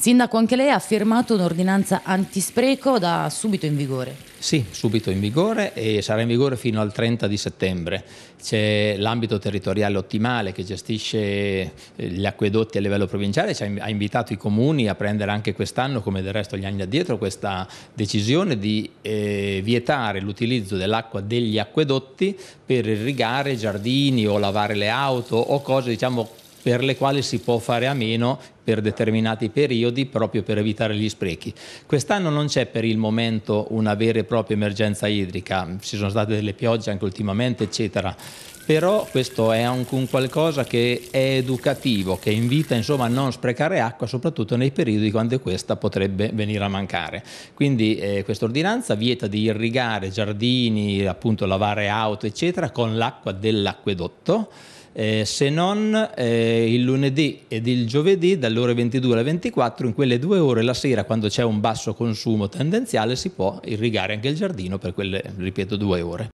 Sindaco, anche lei ha firmato un'ordinanza antispreco da subito in vigore. Sì, subito in vigore e sarà in vigore fino al 30 di settembre. C'è l'ambito territoriale ottimale che gestisce eh, gli acquedotti a livello provinciale, Ci ha invitato i comuni a prendere anche quest'anno, come del resto gli anni addietro, questa decisione di eh, vietare l'utilizzo dell'acqua degli acquedotti per irrigare giardini o lavare le auto o cose diciamo per le quali si può fare a meno per determinati periodi proprio per evitare gli sprechi. Quest'anno non c'è per il momento una vera e propria emergenza idrica, ci sono state delle piogge anche ultimamente, eccetera. Però questo è anche un qualcosa che è educativo, che invita insomma, a non sprecare acqua, soprattutto nei periodi quando questa potrebbe venire a mancare. Quindi eh, questa ordinanza vieta di irrigare giardini, appunto lavare auto, eccetera, con l'acqua dell'acquedotto eh, se non eh, il lunedì ed il giovedì dalle ore 22 alle 24, in quelle due ore la sera quando c'è un basso consumo tendenziale si può irrigare anche il giardino per quelle, ripeto, due ore.